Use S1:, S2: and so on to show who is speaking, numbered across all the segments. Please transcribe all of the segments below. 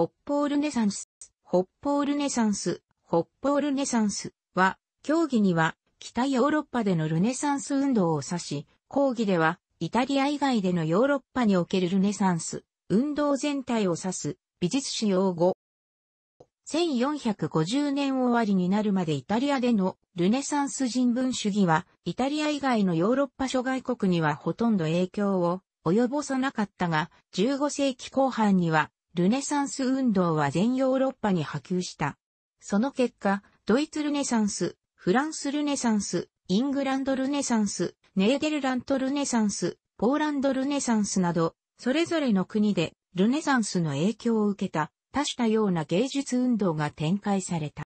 S1: 北方ルネサンス、北方ルネサンス、北方ルネサンスは、競技には北ヨーロッパでのルネサンス運動を指し、講義ではイタリア以外でのヨーロッパにおけるルネサンス、運動全体を指す美術史用語。1450年終わりになるまでイタリアでのルネサンス人文主義はイタリア以外のヨーロッパ諸外国にはほとんど影響を及ぼさなかったが15世紀後半にはルネサンス運動は全ヨーロッパに波及した。その結果、ドイツルネサンス、フランスルネサンス、イングランドルネサンス、ネーデルラントルネサンス、ポーランドルネサンスなど、それぞれの国でルネサンスの影響を受けた多種多様な芸術運動が展開された。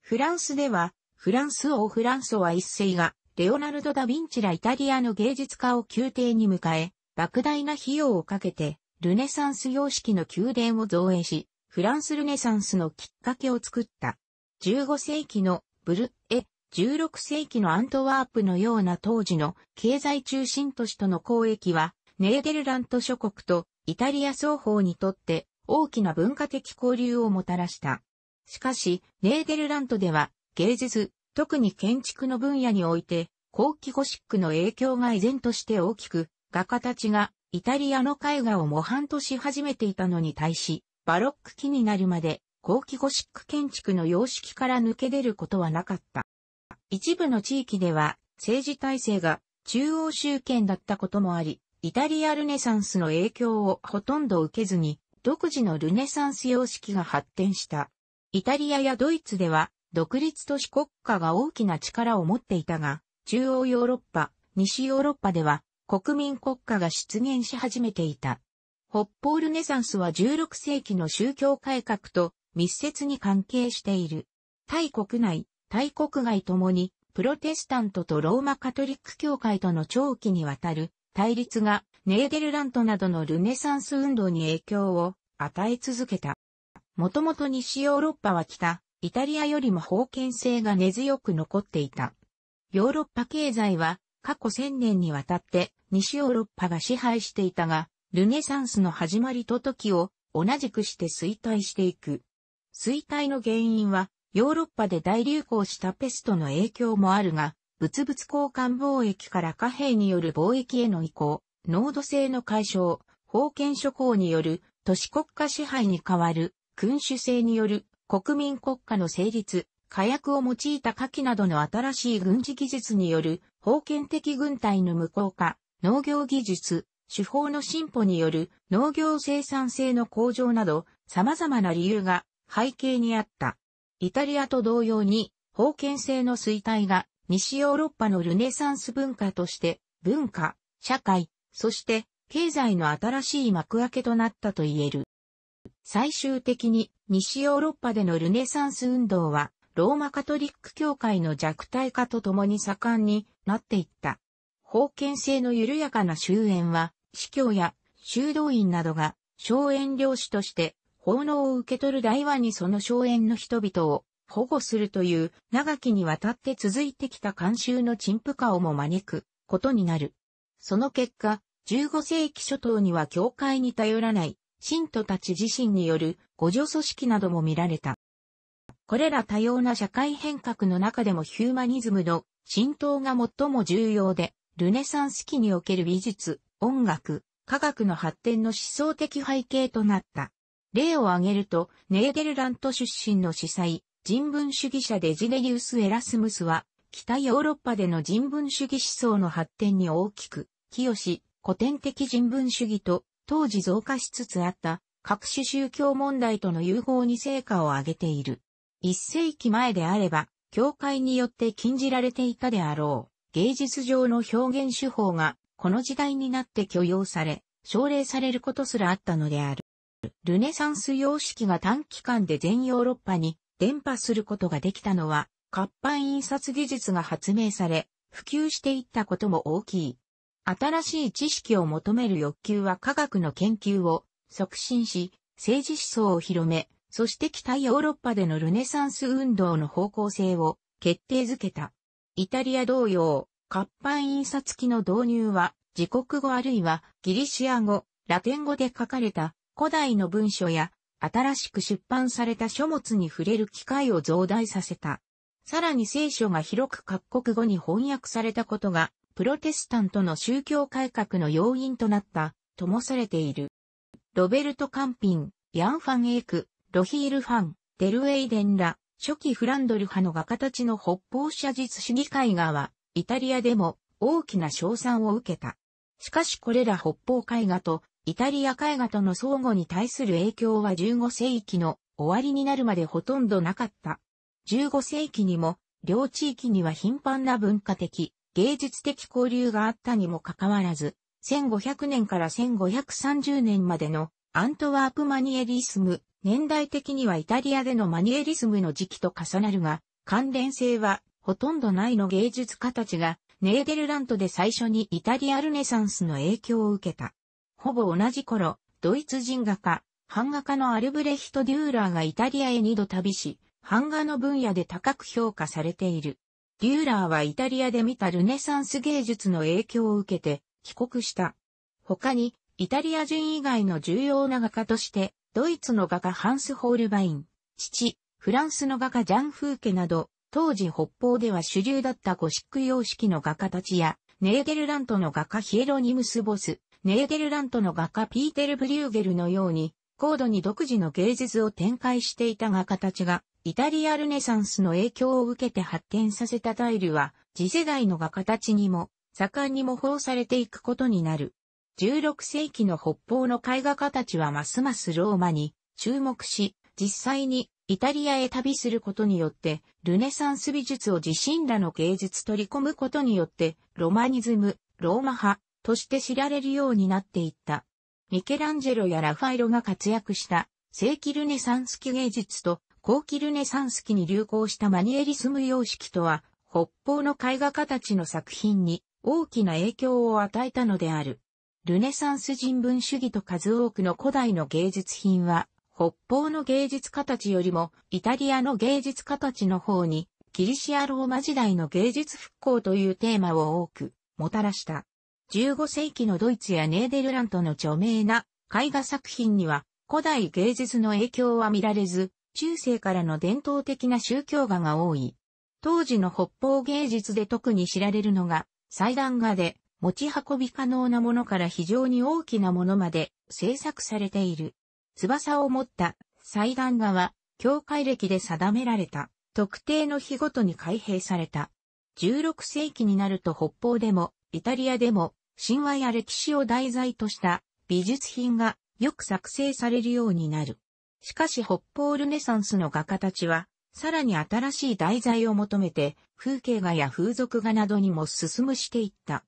S1: フランスでは、フランス王フランソワ一世が、レオナルド・ダ・ヴィンチらイタリアの芸術家を宮廷に迎え、莫大な費用をかけて、ルネサンス様式の宮殿を造営し、フランスルネサンスのきっかけを作った。15世紀のブルエ、16世紀のアントワープのような当時の経済中心都市との交易は、ネーデルラント諸国とイタリア双方にとって大きな文化的交流をもたらした。しかし、ネーデルラントでは芸術、特に建築の分野において、後期ゴシックの影響が依然として大きく、画家たちがイタリアの絵画を模範とし始めていたのに対し、バロック期になるまで、後期ゴシック建築の様式から抜け出ることはなかった。一部の地域では、政治体制が中央集権だったこともあり、イタリアルネサンスの影響をほとんど受けずに、独自のルネサンス様式が発展した。イタリアやドイツでは、独立都市国家が大きな力を持っていたが、中央ヨーロッパ、西ヨーロッパでは、国民国家が出現し始めていた。北方ルネサンスは16世紀の宗教改革と密接に関係している。タイ国内、タイ国外ともに、プロテスタントとローマカトリック教会との長期にわたる対立がネーデルラントなどのルネサンス運動に影響を与え続けた。もともと西ヨーロッパは北、イタリアよりも封建性が根強く残っていた。ヨーロッパ経済は過去1000年にわたって西ヨーロッパが支配していたが、ルネサンスの始まりと時を同じくして衰退していく。衰退の原因は、ヨーロッパで大流行したペストの影響もあるが、物々交換貿易から貨幣による貿易への移行、濃度性の解消、封建諸侯による都市国家支配に代わる君主制による国民国家の成立、火薬を用いた火器などの新しい軍事技術による封建的軍隊の無効化、農業技術、手法の進歩による農業生産性の向上など様々な理由が背景にあった。イタリアと同様に、封建制の衰退が西ヨーロッパのルネサンス文化として文化、社会、そして経済の新しい幕開けとなったと言える。最終的に西ヨーロッパでのルネサンス運動はローマカトリック教会の弱体化とともに盛んになっていった。封建制の緩やかな終焉は、司教や修道院などが、荘園領主として、奉納を受け取る大和にその荘園の人々を保護するという、長きにわたって続いてきた慣習の陳腐化をも招くことになる。その結果、15世紀初頭には教会に頼らない、信徒たち自身による互助組織なども見られた。これら多様な社会変革の中でもヒューマニズムの浸透が最も重要で、ルネサンス期における美術、音楽、科学の発展の思想的背景となった。例を挙げると、ネーデルラント出身の司祭、人文主義者デジネリウス・エラスムスは、北ヨーロッパでの人文主義思想の発展に大きく、清し、古典的人文主義と、当時増加しつつあった、各種宗教問題との融合に成果を上げている。一世紀前であれば、教会によって禁じられていたであろう。芸術上の表現手法が、この時代になって許容され、奨励されることすらあったのである。ルネサンス様式が短期間で全ヨーロッパに伝播することができたのは、活版印刷技術が発明され、普及していったことも大きい。新しい知識を求める欲求は科学の研究を促進し、政治思想を広め、そして北ヨーロッパでのルネサンス運動の方向性を決定づけた。イタリア同様、活版印刷機の導入は、自国語あるいはギリシア語、ラテン語で書かれた古代の文書や、新しく出版された書物に触れる機会を増大させた。さらに聖書が広く各国語に翻訳されたことが、プロテスタントの宗教改革の要因となった、ともされている。ロベルト・カンピン、ヤン・ファン・エイク、ロヒール・ファン、デル・エイデンら、初期フランドル派の画家たちの北方写実主義絵画は、イタリアでも大きな賞賛を受けた。しかしこれら北方絵画とイタリア絵画との相互に対する影響は15世紀の終わりになるまでほとんどなかった。15世紀にも両地域には頻繁な文化的、芸術的交流があったにもかかわらず、1500年から1530年までのアントワープマニエリスム年代的にはイタリアでのマニエリスムの時期と重なるが、関連性はほとんどないの芸術家たちが、ネーデルラントで最初にイタリアルネサンスの影響を受けた。ほぼ同じ頃、ドイツ人画家、版画家のアルブレヒト・デューラーがイタリアへ二度旅し、版画の分野で高く評価されている。デューラーはイタリアで見たルネサンス芸術の影響を受けて帰国した。他に、イタリア人以外の重要な画家として、ドイツの画家ハンス・ホールバイン、父、フランスの画家ジャン・フーケなど、当時北方では主流だったゴシック様式の画家たちや、ネーゲルラントの画家ヒエロニムス・ボス、ネーゲルラントの画家ピーテル・ブリューゲルのように、高度に独自の芸術を展開していた画家たちが、イタリアルネサンスの影響を受けて発展させたタイルは、次世代の画家たちにも、盛んに模倣されていくことになる。16世紀の北方の絵画家たちはますますローマに注目し、実際にイタリアへ旅することによって、ルネサンス美術を自身らの芸術取り込むことによって、ロマニズム、ローマ派として知られるようになっていった。ミケランジェロやラファイロが活躍した正規ルネサンス期芸術と後期ルネサンス期に流行したマニエリスム様式とは、北方の絵画家たちの作品に大きな影響を与えたのである。ルネサンス人文主義と数多くの古代の芸術品は、北方の芸術家たちよりも、イタリアの芸術家たちの方に、ギリシアローマ時代の芸術復興というテーマを多く、もたらした。15世紀のドイツやネーデルラントの著名な絵画作品には、古代芸術の影響は見られず、中世からの伝統的な宗教画が多い。当時の北方芸術で特に知られるのが、祭壇画で、持ち運び可能なものから非常に大きなものまで製作されている。翼を持った祭壇画は、教会歴で定められた、特定の日ごとに開閉された。16世紀になると北方でも、イタリアでも、神話や歴史を題材とした美術品がよく作成されるようになる。しかし北方ルネサンスの画家たちは、さらに新しい題材を求めて、風景画や風俗画などにも進むしていった。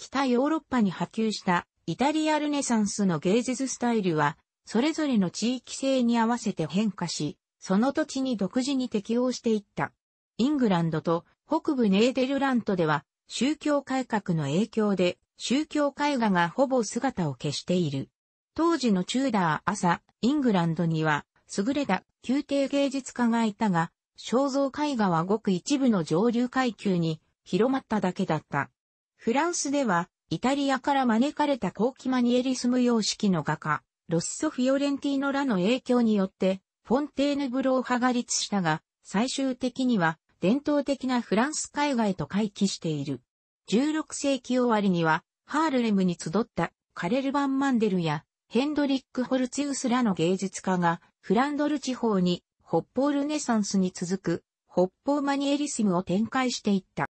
S1: 北ヨーロッパに波及したイタリアルネサンスの芸術スタイルは、それぞれの地域性に合わせて変化し、その土地に独自に適応していった。イングランドと北部ネーデルラントでは、宗教改革の影響で、宗教絵画がほぼ姿を消している。当時のチューダー朝、イングランドには、優れた宮廷芸術家がいたが、肖像絵画はごく一部の上流階級に広まっただけだった。フランスでは、イタリアから招かれた後期マニエリスム様式の画家、ロッソ・フィオレンティーノらの影響によって、フォンテーヌブロー派が立したが、最終的には、伝統的なフランス海外と回帰している。16世紀終わりには、ハールレムに集ったカレル・バン・マンデルやヘンドリック・ホルツィウスらの芸術家がフランドル地方に北方ルネサンスに続く北方マニエリスムを展開していった。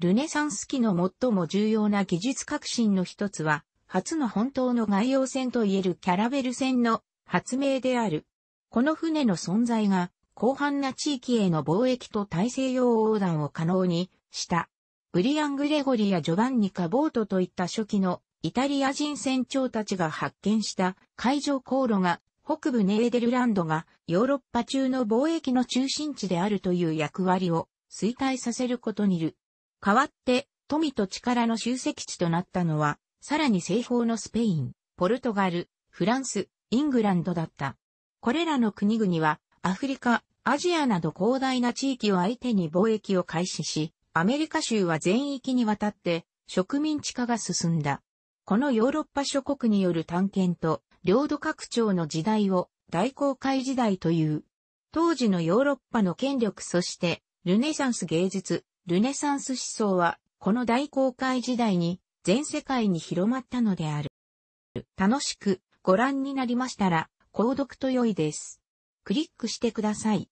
S1: ルネサンス期の最も重要な技術革新の一つは、初の本当の外洋船といえるキャラベル船の発明である。この船の存在が、広範な地域への貿易と大西洋横断を可能にした。ブリアン・グレゴリやジョバンニ・カボートといった初期のイタリア人船長たちが発見した海上航路が北部ネーデルランドがヨーロッパ中の貿易の中心地であるという役割を衰退させることにる。代わって、富と力の集積地となったのは、さらに西方のスペイン、ポルトガル、フランス、イングランドだった。これらの国々は、アフリカ、アジアなど広大な地域を相手に貿易を開始し、アメリカ州は全域にわたって植民地化が進んだ。このヨーロッパ諸国による探検と領土拡張の時代を大航海時代という。当時のヨーロッパの権力そしてルネサンス芸術、ルネサンス思想は、この大航海時代に全世界に広まったのである。楽しくご覧になりましたら、購読と良いです。クリックしてください。